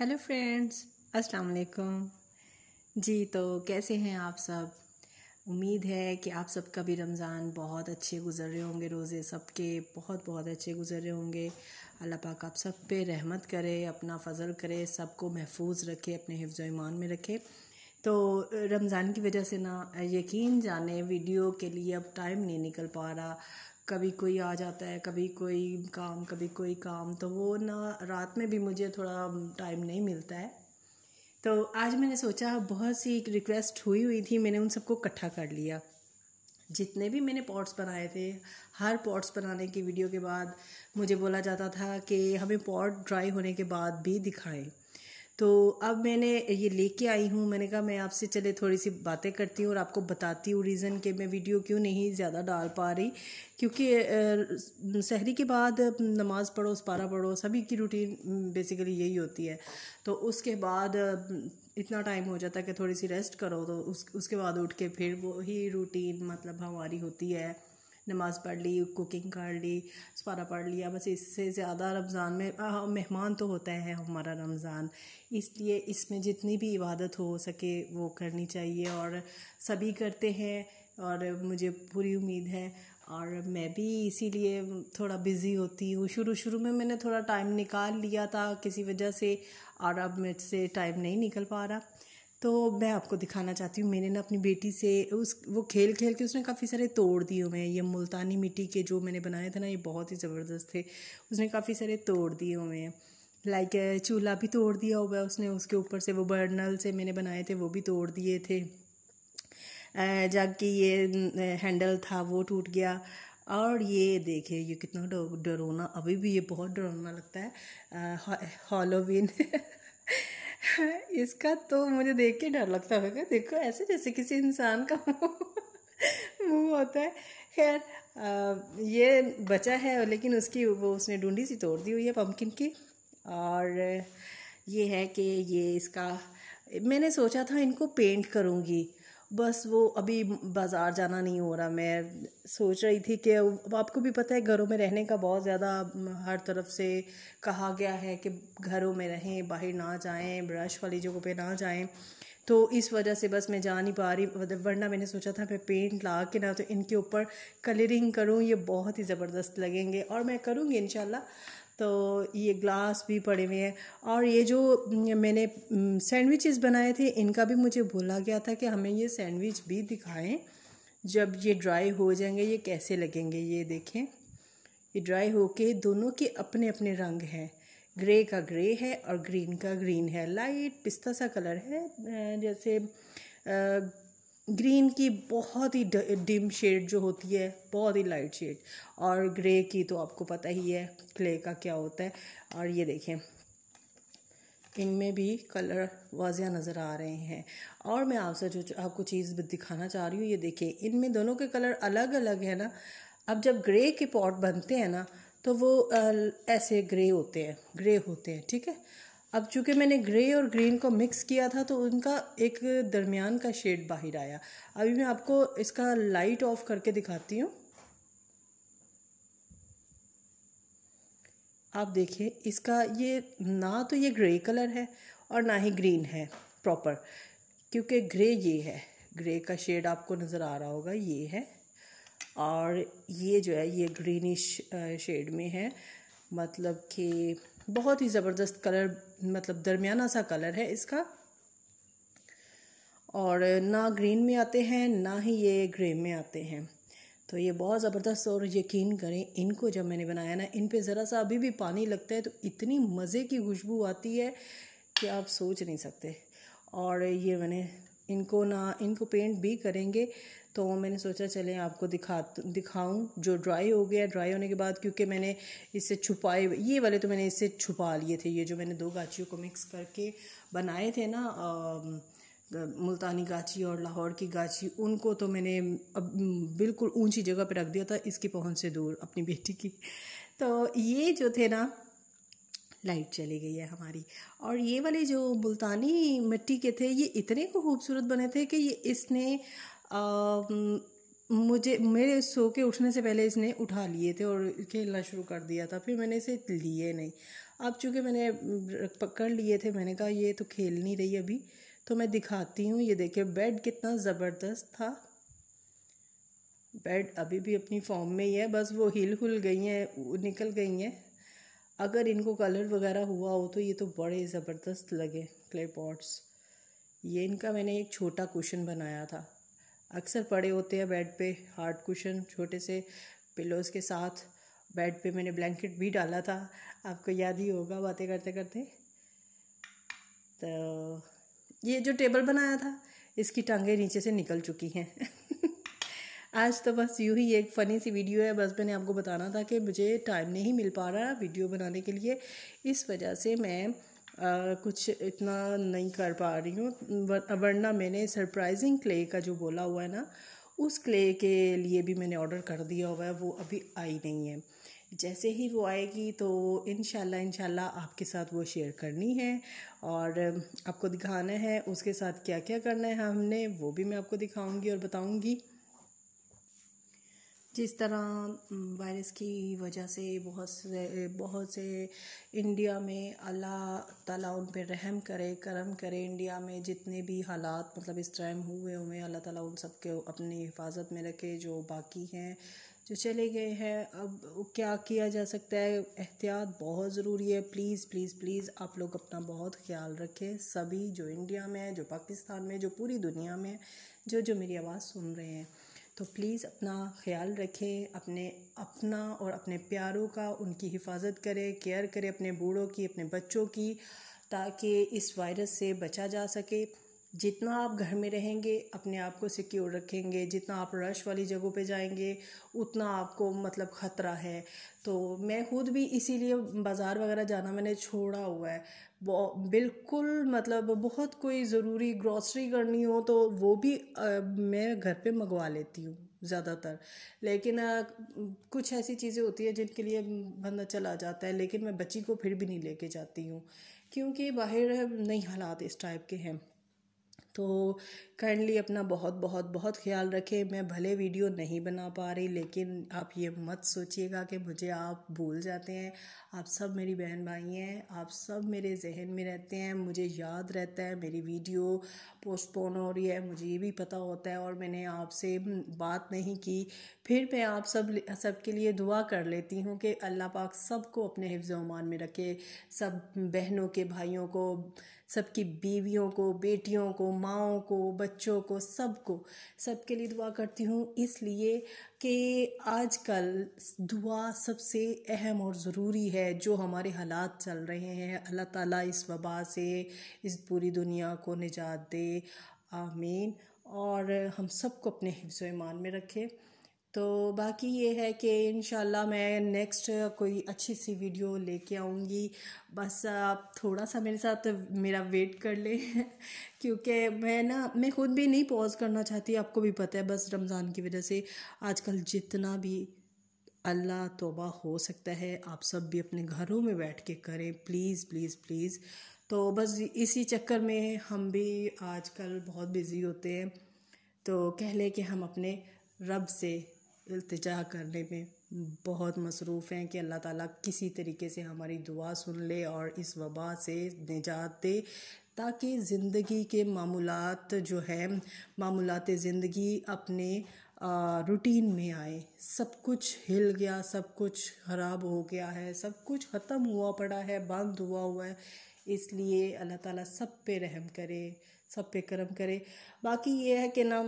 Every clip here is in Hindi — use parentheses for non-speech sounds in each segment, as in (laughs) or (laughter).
हेलो फ्रेंड्स अस्सलाम वालेकुम जी तो कैसे हैं आप सब उम्मीद है कि आप सबका भी रमज़ान बहुत अच्छे गुजर रहे होंगे रोज़े सबके बहुत बहुत अच्छे गुजर रहे होंगे अल्लाह पाक आप सब पे रहमत करे अपना फ़जल करे सबको महफूज रखे अपने हिफ्ज़ ईमान में रखे तो रमज़ान की वजह से ना यकीन जाने वीडियो के लिए अब टाइम नहीं निकल पा रहा कभी कोई आ जाता है कभी कोई काम कभी कोई काम तो वो ना रात में भी मुझे थोड़ा टाइम नहीं मिलता है तो आज मैंने सोचा बहुत सी रिक्वेस्ट हुई हुई थी मैंने उन सबको इकट्ठा कर लिया जितने भी मैंने पॉट्स बनाए थे हर पॉट्स बनाने की वीडियो के बाद मुझे बोला जाता था कि हमें पॉट ड्राई होने के बाद भी दिखाएं तो अब मैंने ये लेके आई हूँ मैंने कहा मैं आपसे चले थोड़ी सी बातें करती हूँ और आपको बताती हूँ रीज़न कि मैं वीडियो क्यों नहीं ज़्यादा डाल पा रही क्योंकि शहरी के बाद नमाज़ पढ़ो पारा पढ़ो सभी की रूटीन बेसिकली यही होती है तो उसके बाद इतना टाइम हो जाता है कि थोड़ी सी रेस्ट करो तो उस उसके बाद उठ के फिर वही रूटीन मतलब हमारी होती है नमाज़ पढ़ ली कुकिंग कर ली सपारा पढ़ लिया बस इससे ज़्यादा रमज़ान में मेहमान तो होता है हमारा रमज़ान इसलिए इसमें जितनी भी इबादत हो सके वो करनी चाहिए और सभी करते हैं और मुझे पूरी उम्मीद है और मैं भी इसीलिए थोड़ा बिज़ी होती हूँ शुरू शुरू में मैंने थोड़ा टाइम निकाल लिया था किसी वजह से और अब मेरे से टाइम नहीं निकल पा रहा तो मैं आपको दिखाना चाहती हूँ मैंने ना अपनी बेटी से उस वो खेल खेल के उसने काफ़ी सारे तोड़ दिए हुए हैं ये मुल्तानी मिट्टी के जो मैंने बनाए थे ना ये बहुत ही ज़बरदस्त थे उसने काफ़ी सारे तोड़ दिए हुए हैं लाइक चूल्हा भी तोड़ दिया हुआ है उसने उसके ऊपर से वो बर्नल से मैंने बनाए थे वो भी तोड़ दिए थे जबकि ये हैंडल था वो टूट गया और ये देखे ये कितना डरोना अभी भी ये बहुत डरोना लगता है हॉलोविन (laughs) (laughs) इसका तो मुझे देख के डर लगता होगा देखो ऐसे जैसे किसी इंसान का मुंह (laughs) होता है खैर ये बचा है लेकिन उसकी वो उसने डूंढी सी तोड़ दी हुई है पम्पकिन की और ये है कि ये इसका मैंने सोचा था इनको पेंट करूँगी बस वो अभी बाज़ार जाना नहीं हो रहा मैं सोच रही थी कि अब आपको भी पता है घरों में रहने का बहुत ज़्यादा हर तरफ से कहा गया है कि घरों में रहें बाहर ना जाएं ब्रश वाली जगह पे ना जाएं तो इस वजह से बस मैं जा नहीं पा रही मतलब वरना मैंने सोचा था मैं पेंट ला के ना तो इनके ऊपर कलरिंग करूँ ये बहुत ही ज़बरदस्त लगेंगे और मैं करूँगी इन तो ये ग्लास भी पड़े हुए हैं और ये जो मैंने सैंडविचेस बनाए थे इनका भी मुझे बोला गया था कि हमें ये सैंडविच भी दिखाएं जब ये ड्राई हो जाएंगे ये कैसे लगेंगे ये देखें ये ड्राई होके दोनों के अपने अपने रंग हैं ग्रे का ग्रे है और ग्रीन का ग्रीन है लाइट पिस्ता सा कलर है जैसे ग्रीन की बहुत ही डिम शेड जो होती है बहुत ही लाइट शेड और ग्रे की तो आपको पता ही है क्ले का क्या होता है और ये देखें इनमें भी कलर वाजिया नज़र आ रहे हैं और मैं आपसे जो आपको चीज़ दिखाना चाह रही हूँ ये देखिए इनमें दोनों के कलर अलग अलग है ना अब जब ग्रे के पॉट बनते हैं ना तो वो ऐसे ग्रे होते हैं ग्रे होते हैं ठीक है अब चूंकि मैंने ग्रे और ग्रीन को मिक्स किया था तो उनका एक दरमियान का शेड बाहर आया अभी मैं आपको इसका लाइट ऑफ करके दिखाती हूँ आप देखिए इसका ये ना तो ये ग्रे कलर है और ना ही ग्रीन है प्रॉपर क्योंकि ग्रे ये है ग्रे का शेड आपको नज़र आ रहा होगा ये है और ये जो है ये ग्रीनिश शेड में है मतलब कि बहुत ही ज़बरदस्त कलर मतलब दरमियाना सा कलर है इसका और ना ग्रीन में आते हैं ना ही ये ग्रे में आते हैं तो ये बहुत ज़बरदस्त और यकीन करें इनको जब मैंने बनाया ना इन पे ज़रा सा अभी भी पानी लगता है तो इतनी मज़े की खुशबू आती है कि आप सोच नहीं सकते और ये मैंने इनको ना इनको पेंट भी करेंगे तो मैंने सोचा चले आपको दिखा दिखाऊं जो ड्राई हो गया ड्राई होने के बाद क्योंकि मैंने इससे छुपाए ये वाले तो मैंने इससे छुपा लिए थे ये जो मैंने दो गाचियों को मिक्स करके बनाए थे ना मुल्तानी गाची और लाहौर की गाची उनको तो मैंने अब बिल्कुल ऊंची जगह पर रख दिया था इसकी पहुंच से दूर अपनी बेटी की तो ये जो थे ना लाइट चली गई है हमारी और ये वाले जो मुल्तानी मिट्टी के थे ये इतने खूबसूरत बने थे कि ये इसने आ, मुझे मेरे सो के उठने से पहले इसने उठा लिए थे और खेलना शुरू कर दिया था फिर मैंने इसे लिए नहीं अब चूँकि मैंने पकड़ लिए थे मैंने कहा ये तो खेल नहीं रही अभी तो मैं दिखाती हूँ ये देखिए बेड कितना ज़बरदस्त था बेड अभी भी अपनी फॉर्म में ही है बस वो हिल हुल गई हैं निकल गई हैं अगर इनको कलर वगैरह हुआ हो तो ये तो बड़े ज़बरदस्त लगे क्ले पॉट्स ये इनका मैंने एक छोटा कुशन बनाया था अक्सर पड़े होते हैं बेड पे हार्ड कुशन छोटे से पिलोज़ के साथ बेड पे मैंने ब्लैंकेट भी डाला था आपको याद ही होगा बातें करते करते तो ये जो टेबल बनाया था इसकी टांगें नीचे से निकल चुकी हैं (laughs) आज तो बस यूँ ही एक फ़नी सी वीडियो है बस मैंने आपको बताना था कि मुझे टाइम नहीं मिल पा रहा वीडियो बनाने के लिए इस वजह से मैं आ, कुछ इतना नहीं कर पा रही हूँ वरना मैंने सरप्राइजिंग क्ले का जो बोला हुआ है ना उस क्ले के लिए भी मैंने ऑर्डर कर दिया हुआ है वो अभी आई नहीं है जैसे ही वो आएगी तो इन शाला आपके साथ वो शेयर करनी है और आपको दिखाना है उसके साथ क्या क्या करना है हमने वो भी मैं आपको दिखाऊंगी और बताऊंगी जिस तरह वायरस की वजह से बहुत से बहुत से इंडिया में अल्लाह ताला उन पर रहम करे करम करे इंडिया में जितने भी हालात मतलब इस टाइम हुए हुए हैं अल्लाह ताला उन सब के अपनी हिफाजत में रखे जो बाकी हैं जो चले गए हैं अब क्या किया जा सकता है एहतियात बहुत ज़रूरी है प्लीज़ प्लीज़ प्लीज़ आप लोग अपना बहुत ख्याल रखें सभी जो इंडिया में है जो पाकिस्तान में जो पूरी दुनिया में जो जो मेरी आवाज़ सुन रहे हैं तो प्लीज़ अपना ख्याल रखें अपने अपना और अपने प्यारों का उनकी हिफाजत करें केयर करें अपने बूढ़ों की अपने बच्चों की ताकि इस वायरस से बचा जा सके जितना आप घर में रहेंगे अपने आप को सिक्योर रखेंगे जितना आप रश वाली जगहों पे जाएंगे उतना आपको मतलब ख़तरा है तो मैं खुद भी इसीलिए बाज़ार वगैरह जाना मैंने छोड़ा हुआ है बिल्कुल मतलब बहुत कोई ज़रूरी ग्रॉसरी करनी हो तो वो भी आ, मैं घर पे मंगवा लेती हूँ ज़्यादातर लेकिन आ, कुछ ऐसी चीज़ें होती है जिनके लिए बंदा चला जाता है लेकिन मैं बच्ची को फिर भी नहीं लेके जाती हूँ क्योंकि बाहर नहीं हालात इस टाइप के हैं तो काइंडली अपना बहुत बहुत बहुत ख्याल रखें मैं भले वीडियो नहीं बना पा रही लेकिन आप ये मत सोचिएगा कि मुझे आप भूल जाते हैं आप सब मेरी बहन भाई हैं आप सब मेरे जहन में रहते हैं मुझे याद रहता है मेरी वीडियो पोस्टपोन हो रही है मुझे ये भी पता होता है और मैंने आपसे बात नहीं की फिर मैं आप सब सबके लिए दुआ कर लेती हूँ कि अल्लाह पाक सबको अपने हिफ्ज़ ओमान में रखे सब बहनों के भाइयों को सबकी बीवियों को बेटियों को माओ को बच्चों को सबको सबके लिए दुआ करती हूँ इसलिए कि आजकल दुआ सबसे अहम और ज़रूरी है जो हमारे हालात चल रहे हैं अल्लाह ताला इस वबा से इस पूरी दुनिया को निजात दे आमीन और हम सबको अपने हिफ्ज़ ईमान में रखें तो बाकी ये है कि इन मैं नेक्स्ट कोई अच्छी सी वीडियो लेके आऊँगी बस आप थोड़ा सा मेरे साथ मेरा वेट कर लें (laughs) क्योंकि मैं ना मैं खुद भी नहीं पॉज करना चाहती आपको भी पता है बस रमज़ान की वजह से आजकल जितना भी अल्लाह तोबा हो सकता है आप सब भी अपने घरों में बैठ के करें प्लीज़ प्लीज़ प्लीज़ तो बस इसी चक्कर में हम भी आजकल बहुत बिज़ी होते हैं तो कह लें कि हम अपने रब से इल्तजा करने में बहुत मसरूफ़ हैं कि अल्लाह ताला किसी तरीके से हमारी दुआ सुन ले और इस वबा से निजात दे ताकि ज़िंदगी के मामूलत जो है मामूलत ज़िंदगी अपने रूटीन में आए सब कुछ हिल गया सब कुछ ख़राब हो गया है सब कुछ ख़त्म हुआ पड़ा है बंद हुआ हुआ है इसलिए अल्लाह ताला सब पे रहम करे सब पे करम करे बाकी ये है कि ना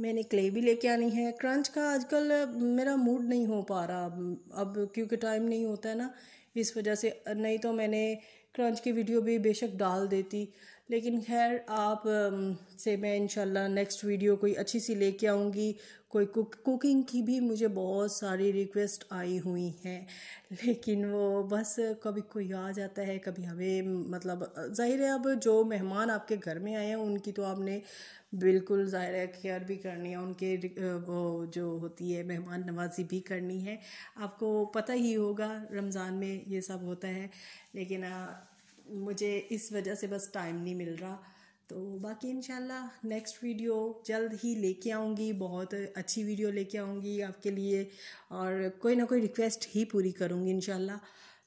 मैंने क्ले भी लेके आनी है क्रंच का आजकल मेरा मूड नहीं हो पा रहा अब क्योंकि टाइम नहीं होता है ना इस वजह से नहीं तो मैंने क्रंच की वीडियो भी बेशक डाल देती लेकिन खैर आप से मैं इंशाल्लाह नेक्स्ट वीडियो कोई अच्छी सी लेके आऊँगी कोई कुक कुकिंग की भी मुझे बहुत सारी रिक्वेस्ट आई हुई हैं लेकिन वो बस कभी कोई आ जाता है कभी हमें मतलब ज़ाहिर है अब जो मेहमान आपके घर में आए हैं उनकी तो आपने बिल्कुल ज़ाहिर है केयर भी करनी है उनके वो जो होती है मेहमान नवाजी भी करनी है आपको पता ही होगा रमज़ान में ये सब होता है लेकिन मुझे इस वजह से बस टाइम नहीं मिल रहा तो बाकी इंशाल्लाह नेक्स्ट वीडियो जल्द ही लेके आऊँगी बहुत अच्छी वीडियो लेके आऊँगी आपके लिए और कोई ना कोई रिक्वेस्ट ही पूरी करूँगी इन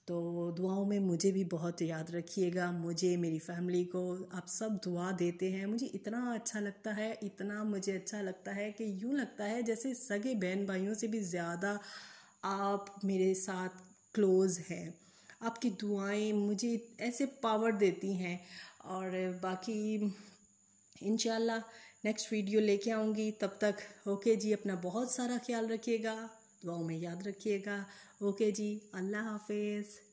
तो दुआओं में मुझे भी बहुत याद रखिएगा मुझे मेरी फैमिली को आप सब दुआ देते हैं मुझे इतना अच्छा लगता है इतना मुझे अच्छा लगता है कि यूँ लगता है जैसे सगे बहन भाइयों से भी ज़्यादा आप मेरे साथ क्लोज़ हैं आपकी दुआएं मुझे ऐसे पावर देती हैं और बाकी इन नेक्स्ट वीडियो लेके आऊँगी तब तक ओके जी अपना बहुत सारा ख्याल रखिएगा दुआओं में याद रखिएगा ओके जी अल्लाह हाफिज़